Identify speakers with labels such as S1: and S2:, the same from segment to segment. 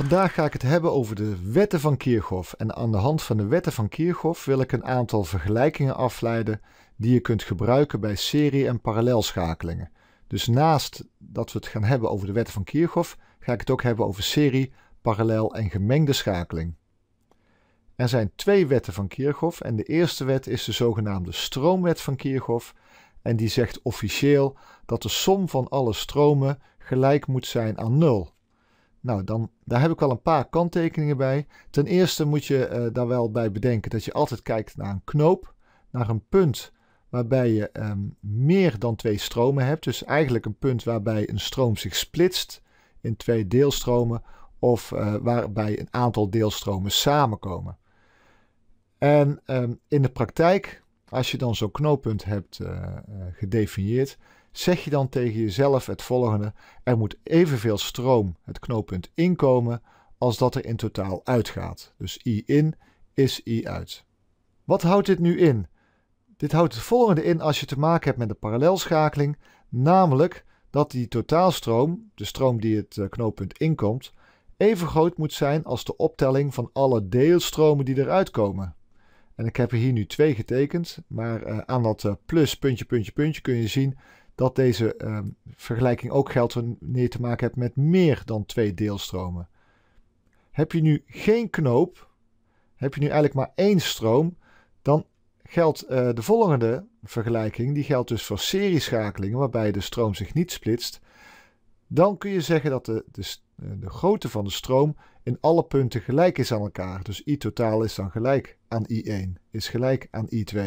S1: Vandaag ga ik het hebben over de wetten van Kirchhoff. En aan de hand van de wetten van Kirchhoff wil ik een aantal vergelijkingen afleiden die je kunt gebruiken bij serie- en parallelschakelingen. Dus naast dat we het gaan hebben over de wetten van Kirchhoff, ga ik het ook hebben over serie, parallel en gemengde schakeling. Er zijn twee wetten van Kirchhoff en de eerste wet is de zogenaamde stroomwet van Kirchhoff en die zegt officieel dat de som van alle stromen gelijk moet zijn aan nul. Nou, dan, daar heb ik wel een paar kanttekeningen bij. Ten eerste moet je eh, daar wel bij bedenken dat je altijd kijkt naar een knoop, naar een punt waarbij je ehm, meer dan twee stromen hebt. Dus eigenlijk een punt waarbij een stroom zich splitst in twee deelstromen of eh, waarbij een aantal deelstromen samenkomen. En ehm, in de praktijk als je dan zo'n knooppunt hebt eh, eh, gedefinieerd, zeg je dan tegen jezelf het volgende: er moet evenveel stroom het knooppunt inkomen als dat er in totaal uitgaat. Dus I in is I uit. Wat houdt dit nu in? Dit houdt het volgende in als je te maken hebt met de parallelschakeling, namelijk dat die totaalstroom, de stroom die het eh, knooppunt inkomt, even groot moet zijn als de optelling van alle deelstromen die eruit komen. En ik heb er hier nu twee getekend, maar eh, aan dat eh, plus puntje puntje puntje kun je zien dat deze ehm, vergelijking ook geldt wanneer je te maken hebt met meer dan twee deelstromen. Heb je nu geen knoop, heb je nu eigenlijk maar één stroom, dan geldt eh, de volgende vergelijking, die geldt dus voor serieschakelingen waarbij de stroom zich niet splitst. Dan kun je zeggen dat de, de, de grootte van de stroom in alle punten gelijk is aan elkaar. Dus i totaal is dan gelijk aan i1, is gelijk aan i2.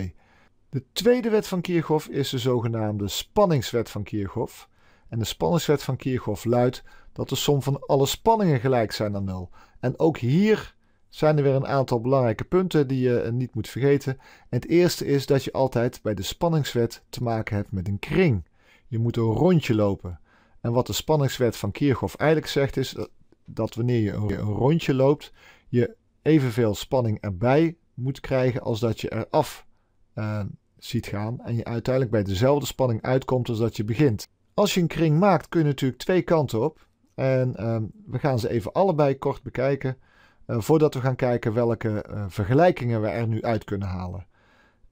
S1: De tweede wet van Kirchhoff is de zogenaamde spanningswet van Kirchhoff. En de spanningswet van Kirchhoff luidt dat de som van alle spanningen gelijk zijn aan 0. En ook hier zijn er weer een aantal belangrijke punten die je niet moet vergeten. het eerste is dat je altijd bij de spanningswet te maken hebt met een kring. Je moet een rondje lopen. En wat de spanningswet van Kirchhoff eigenlijk zegt is dat wanneer je een, rondje loopt, je evenveel spanning erbij moet krijgen als dat je eraf eh, ziet gaan en je uiteindelijk bij dezelfde spanning uitkomt als dat je begint. Als je een kring maakt kun je natuurlijk twee kanten op en ehm, we gaan ze even allebei kort bekijken eh, voordat we gaan kijken welke eh, vergelijkingen we er nu uit kunnen halen.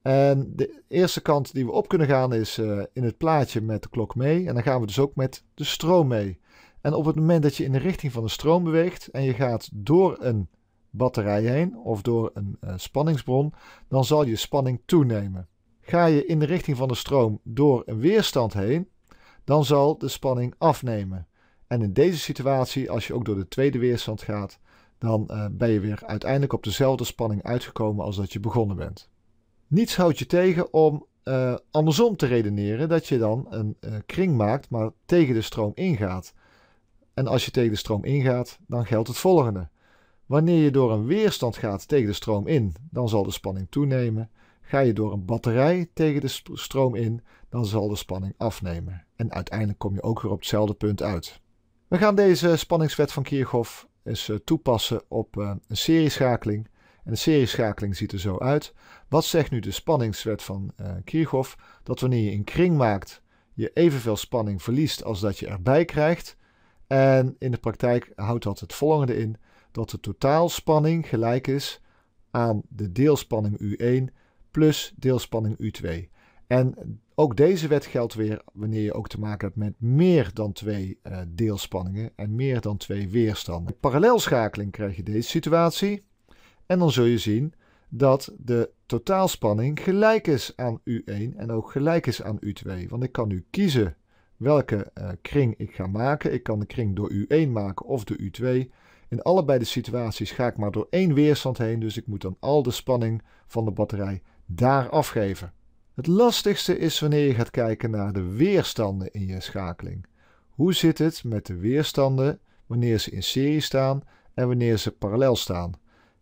S1: En de eerste kant die we op kunnen gaan is in het plaatje met de klok mee en dan gaan we dus ook met de stroom mee. En op het moment dat je in de richting van de stroom beweegt en je gaat door een batterij heen of door een eh, spanningsbron, dan zal je spanning toenemen. Ga je in de richting van de stroom door een weerstand heen, dan zal de spanning afnemen. En in deze situatie, als je ook door de tweede weerstand gaat, dan eh, ben je weer uiteindelijk op dezelfde spanning uitgekomen als dat je begonnen bent. Niets houdt je tegen om eh, andersom te redeneren, dat je dan een kring maakt, maar tegen de stroom ingaat. En als je tegen de stroom ingaat, dan geldt het volgende. Wanneer je door een weerstand gaat tegen de stroom in, dan zal de spanning toenemen. Ga je door een batterij tegen de stroom in, dan zal de spanning afnemen. En uiteindelijk kom je ook weer op hetzelfde punt uit. We gaan deze spanningswet van Kirchhoff eens eh, toepassen op eh, een serieschakeling. En de serieschakeling ziet er zo uit. Wat zegt nu de spanningswet van eh, Kirchhoff? Dat wanneer je een kring maakt, je evenveel spanning verliest als dat je erbij krijgt. En in de praktijk houdt dat het volgende in, dat de totaalspanning gelijk is aan de deelspanning U1 plus deelspanning U2. En ook deze wet geldt weer wanneer je ook te maken hebt met meer dan twee eh, deelspanningen en meer dan twee weerstanden. parallelschakeling krijg je deze situatie. En dan zul je zien dat de totaalspanning gelijk is aan U1 en ook gelijk is aan U2. Want ik kan nu kiezen welke eh, kring ik ga maken. Ik kan de kring door U1 maken of door U2. In allebei de situaties ga ik maar door één weerstand heen, dus ik moet dan al de spanning van de batterij daar afgeven. Het lastigste is wanneer je gaat kijken naar de weerstanden in je schakeling. Hoe zit het met de weerstanden wanneer ze in serie staan en wanneer ze parallel staan?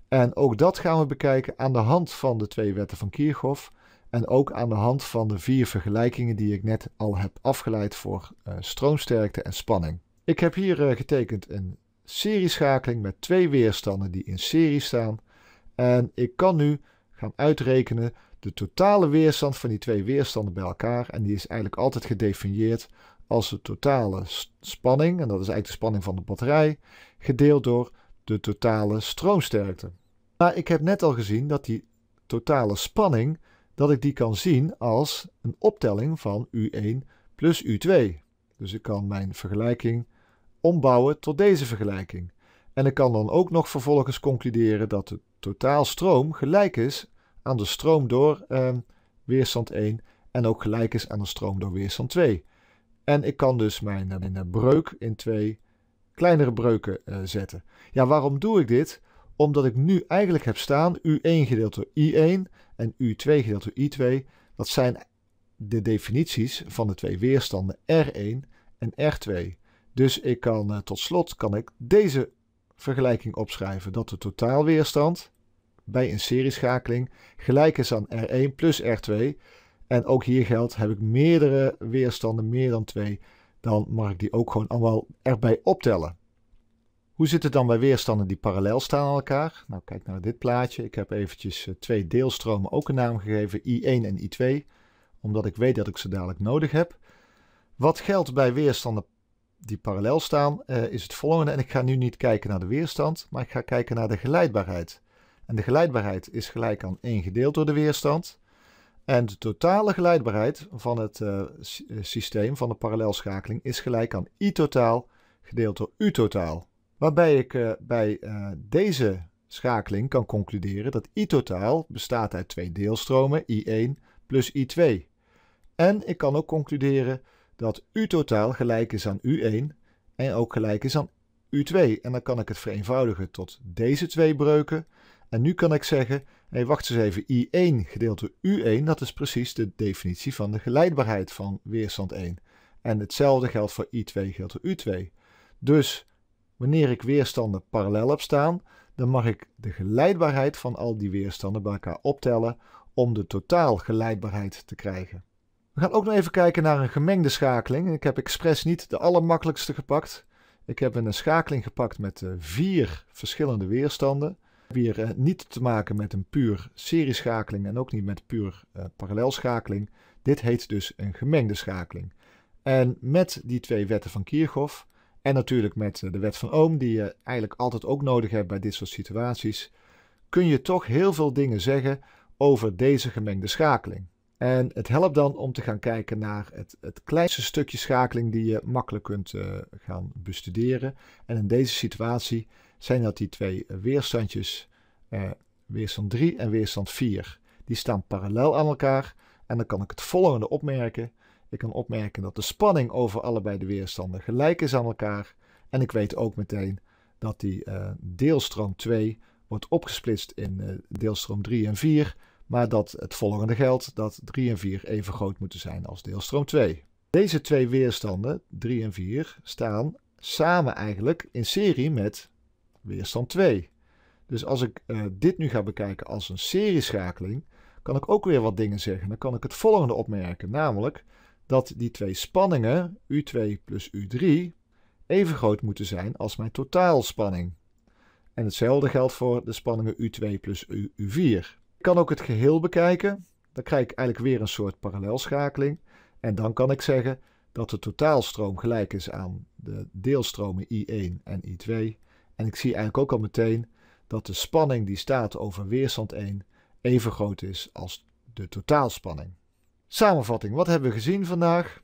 S1: En ook dat gaan we bekijken aan de hand van de twee wetten van Kirchhoff en ook aan de hand van de vier vergelijkingen die ik net al heb afgeleid voor uh, stroomsterkte en spanning. Ik heb hier eh, getekend een serieschakeling met twee weerstanden die in serie staan. En ik kan nu gaan uitrekenen de totale weerstand van die twee weerstanden bij elkaar. En die is eigenlijk altijd gedefinieerd als de totale spanning, en dat is eigenlijk de spanning van de batterij, gedeeld door de totale stroomsterkte. Maar ik heb net al gezien dat die totale spanning dat ik die kan zien als een optelling van U1 plus U2. Dus ik kan mijn vergelijking ombouwen tot deze vergelijking. En ik kan dan ook nog vervolgens concluderen dat de totaalstroom gelijk is aan de stroom door eh, weerstand 1 en ook gelijk is aan de stroom door weerstand 2. En ik kan dus eh, mijn, breuk in twee kleinere breuken eh, zetten. Ja, waarom doe ik dit? Omdat ik nu eigenlijk heb staan U1 gedeeld door I1 en U2 gedeeld door I2, dat zijn de definities van de twee weerstanden R1 en R2. Dus ik kan eh, tot slot kan ik deze vergelijking opschrijven dat de totaalweerstand bij een serieschakeling gelijk is aan R1 plus R2. En ook hier geldt, heb ik meerdere weerstanden, meer dan twee, dan mag ik die ook gewoon allemaal erbij optellen. Hoe zit het dan bij weerstanden die parallel staan aan elkaar? Nou, kijk naar dit plaatje. Ik heb eventjes eh, twee deelstromen ook een naam gegeven, I1 en I2, omdat ik weet dat ik ze dadelijk nodig heb. Wat geldt bij weerstanden die parallel staan, eh, is het volgende. En ik ga nu niet kijken naar de weerstand, maar ik ga kijken naar de geleidbaarheid. En de geleidbaarheid is gelijk aan 1 gedeeld door de weerstand. En de totale geleidbaarheid van het eh, systeem, van de parallelschakeling, is gelijk aan I totaal gedeeld door U totaal. Waarbij ik eh, bij eh, deze schakeling kan concluderen dat I totaal bestaat uit twee deelstromen, I1 plus I2. En ik kan ook concluderen dat U totaal gelijk is aan U1 en ook gelijk is aan U2. En dan kan ik het vereenvoudigen tot deze twee breuken. En nu kan ik zeggen, hey, wacht eens even, I1 gedeeld door U1, dat is precies de definitie van de geleidbaarheid van weerstand 1. En hetzelfde geldt voor I2 gedeeld door U2. Dus Wanneer ik weerstanden parallel heb staan, dan mag ik de geleidbaarheid van al die weerstanden bij elkaar optellen om de totaal geleidbaarheid te krijgen. We gaan ook nog even kijken naar een gemengde schakeling. Ik heb expres niet de allermakkelijkste gepakt. Ik heb een schakeling gepakt met eh, vier verschillende weerstanden. Ik heb hier eh, niet te maken met een puur serieschakeling en ook niet met puur eh, parallelschakeling. Dit heet dus een gemengde schakeling. En met die twee wetten van Kirchhoff en natuurlijk met eh, de wet van Ohm, die je eigenlijk altijd ook nodig hebt bij dit soort situaties, kun je toch heel veel dingen zeggen over deze gemengde schakeling. En het helpt dan om te gaan kijken naar het, het kleinste stukje schakeling die je makkelijk kunt eh, gaan bestuderen. En in deze situatie zijn dat die twee weerstandjes, eh, weerstand 3 en weerstand 4. Die staan parallel aan elkaar en dan kan ik het volgende opmerken. Ik kan opmerken dat de spanning over allebei de weerstanden gelijk is aan elkaar. En ik weet ook meteen dat die eh, deelstroom 2 wordt opgesplitst in eh, deelstroom 3 en 4. Maar dat het volgende geldt dat 3 en 4 even groot moeten zijn als deelstroom 2. Deze twee weerstanden, 3 en 4, staan samen eigenlijk in serie met weerstand 2. Dus als ik eh, dit nu ga bekijken als een serieschakeling, kan ik ook weer wat dingen zeggen. Dan kan ik het volgende opmerken, namelijk dat die twee spanningen, U2 plus U3, even groot moeten zijn als mijn totaalspanning. En hetzelfde geldt voor de spanningen U2 plus U, 4 Ik kan ook het geheel bekijken. Dan krijg ik eigenlijk weer een soort parallelschakeling. En dan kan ik zeggen dat de totaalstroom gelijk is aan de deelstromen I1 en I2. En ik zie eigenlijk ook al meteen dat de spanning die staat over weerstand 1 even groot is als de totaalspanning. Samenvatting, wat hebben we gezien vandaag?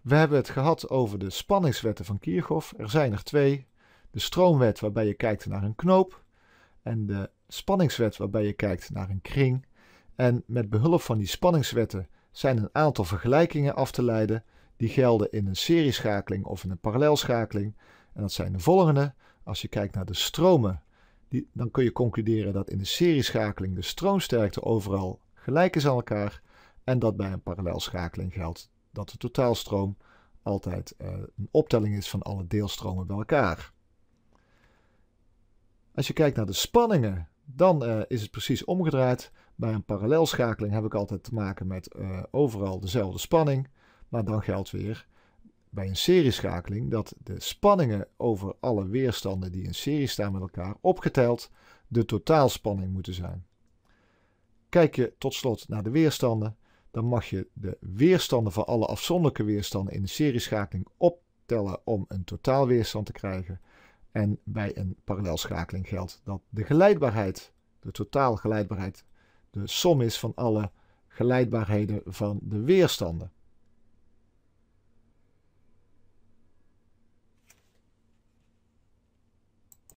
S1: We hebben het gehad over de spanningswetten van Kirchhoff. Er zijn er twee. De stroomwet waarbij je kijkt naar een knoop en de spanningswet waarbij je kijkt naar een kring. En met behulp van die spanningswetten zijn een aantal vergelijkingen af te leiden die gelden in een serieschakeling of in een parallelschakeling. En dat zijn de volgende. Als je kijkt naar de stromen, die, dan kun je concluderen dat in de serieschakeling de stroomsterkte overal gelijk is aan elkaar en dat bij een parallelschakeling geldt dat de totaalstroom altijd eh, een optelling is van alle deelstromen bij elkaar. Als je kijkt naar de spanningen, dan eh, is het precies omgedraaid. Bij een parallelschakeling heb ik altijd te maken met eh, overal dezelfde spanning. Maar dan geldt weer bij een serieschakeling dat de spanningen over alle weerstanden die in serie staan met elkaar opgeteld de totaalspanning moeten zijn. Kijk je tot slot naar de weerstanden, dan mag je de weerstanden van alle afzonderlijke weerstanden in de serieschakeling optellen om een totaalweerstand te krijgen. En bij een parallelschakeling geldt dat de geleidbaarheid, de totaalgeleidbaarheid, de som is van alle geleidbaarheden van de weerstanden.